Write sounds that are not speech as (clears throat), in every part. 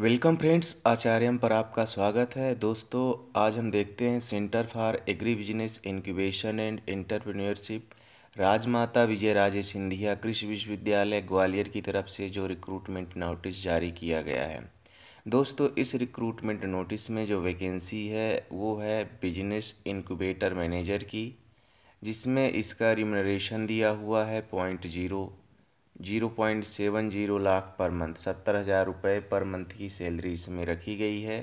welcome friends आचार्यम पर आपका स्वागत है दोस्तों आज हम देखते हैं Centre for Agri Business Incubation and Entrepreneurship Rajmata Vijaya Raje Scindia Krishi Vishwavidyalaya Gwalior की तरफ से जो रिक्रूटमेंट नोटिस जारी किया गया है दोस्तों इस रिक्रूटमेंट नोटिस में जो वैकेंसी है वो है बिजनेस इनक्यूबेटर मैनेजर की जिसमें इसका रिमोनरेशन दिया हुआ है point zero zero point seven zero lakh per month सत्तर हज़ार रुपये पर मंथ की सैलरी इसमें रखी गई है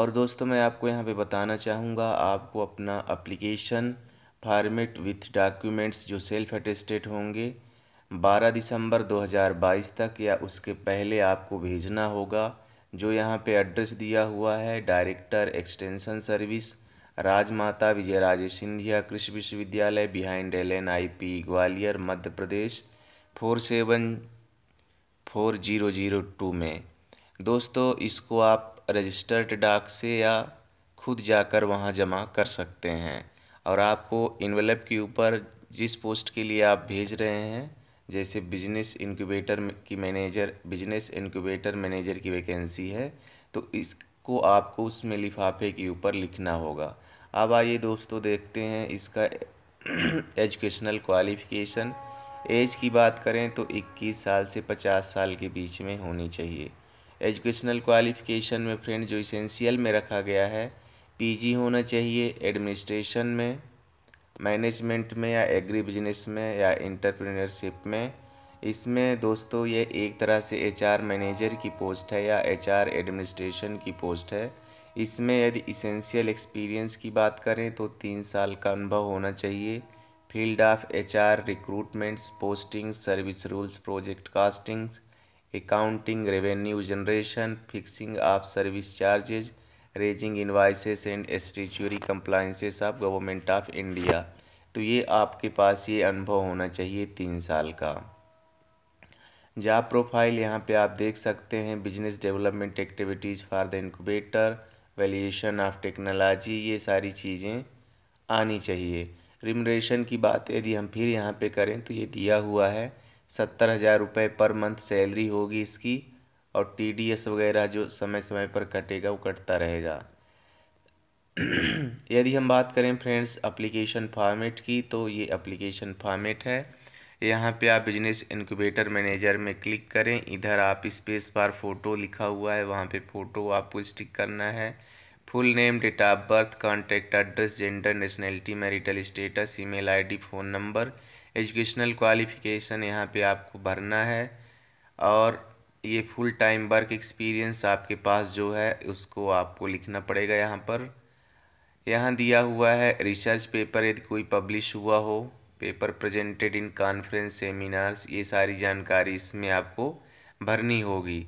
और दोस्तों मैं आपको यहाँ पे बताना चाहूँगा आपको अपना अप्लीकेशन फार्मेट विथ डॉक्यूमेंट्स जो सेल्फ अटेस्टेड होंगे 12 दिसंबर 2022 तक या उसके पहले आपको भेजना होगा जो यहाँ पे एड्रेस दिया हुआ है director extension service Rajmata Vijaya Raje Scindia Krishi Vishwavidyalaya behind L N I P Gwalior Madhya Pradesh four seven four zero zero two में दोस्तों इसको आप रजिस्टर्ड डाक से या खुद जाकर वहाँ जमा कर सकते हैं और आपको इन्वेलप के ऊपर जिस पोस्ट के लिए आप भेज रहे हैं जैसे बिजनेस इनक्यूबेटर की मैनेजर बिजनेस इनक्यूबेटर मैनेजर की वैकेंसी है तो इसको आपको उसमें लिफाफे के ऊपर लिखना होगा अब आइए दोस्तों देखते हैं इसका एजुकेशनल (clears throat) क्वालिफ़िकेशन एज की बात करें तो 21 साल से 50 साल के बीच में होनी चाहिए एजुकेशनल क्वालिफ़िकेशन में फ्रेंड जो इसेंशियल में रखा गया है पीजी होना चाहिए एडमिनिस्ट्रेशन में मैनेजमेंट में या एग्री बिजनेस में या इंटरप्रेन्योरशिप में इसमें दोस्तों ये एक तरह से एचआर मैनेजर की पोस्ट है या एचआर एडमिनिस्ट्रेशन की पोस्ट है इसमें यदि इसेंशियल एक्सपीरियंस की बात करें तो तीन साल का अनुभव होना चाहिए field of HR recruitments posting service rules project costings accounting revenue generation fixing of service charges raising invoices and statutory compliances of government of India तो ये आपके पास ये अनुभव होना चाहिए तीन साल का जॉब प्रोफाइल यहाँ पे आप देख सकते हैं business development activities for the incubator valuation of technology ये सारी चीज़ें आनी चाहिए रिमरेशन की बात यदि हम फिर यहाँ पे करें तो ये दिया हुआ है सत्तर हज़ार रुपये पर मंथ सैलरी होगी इसकी और टीडीएस वगैरह जो समय समय पर कटेगा वो कटता रहेगा (clears throat) यदि हम बात करें फ्रेंड्स अप्लीकेशन फॉर्मेट की तो ये एप्लीकेशन फॉर्मेट है यहाँ पे आप बिजनेस इनक्यूबेटर मैनेजर में क्लिक करें इधर आप स्पेस बार फ़ोटो लिखा हुआ है वहाँ पे फ़ोटो आपको स्टिक करना है full name date of birth contact address gender nationality marital status email ID phone number educational qualification यहाँ पे आपको भरना है और ये फुल टाइम वर्क एक्सपीरियंस आपके पास जो है उसको आपको लिखना पड़ेगा यहाँ पर यहाँ दिया हुआ है रिसर्च पेपर यदि कोई पब्लिश हुआ हो paper presented in conference seminars ये सारी जानकारी इसमें आपको भरनी होगी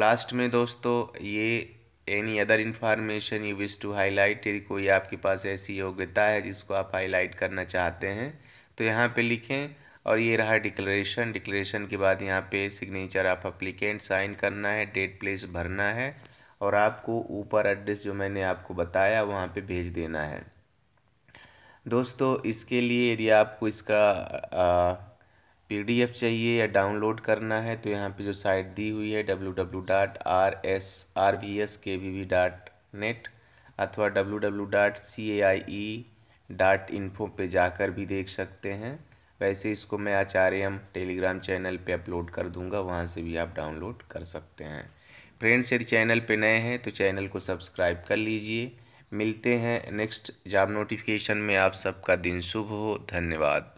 लास्ट में दोस्तों ये any other information you wish to highlight यदि कोई आपके पास ऐसी योग्यता है जिसको आप हाईलाइट करना चाहते हैं तो यहाँ पे लिखें और ये रहा डिक्लेरेशन डिक्लेरेशन के बाद यहाँ पे सिग्नेचर आप अप्लीकेंट साइन करना है डेट प्लेस भरना है और आपको ऊपर एड्रेस जो मैंने आपको बताया वहाँ पे भेज देना है दोस्तों इसके लिए यदि आपको इसका आ, पीडीएफ चाहिए या डाउनलोड करना है तो यहाँ पे जो साइट दी हुई है W W dot R S R V S K V V dot net अथवा W W dot C A I E dot info पे जाकर भी देख सकते हैं वैसे इसको मैं आचार्य टेलीग्राम चैनल पे अपलोड कर दूंगा वहाँ से भी आप डाउनलोड कर सकते हैं फ्रेंड्स यदि चैनल पे नए हैं तो चैनल को सब्सक्राइब कर लीजिए मिलते हैं नेक्स्ट जॉब नोटिफिकेशन में आप सबका दिन शुभ हो धन्यवाद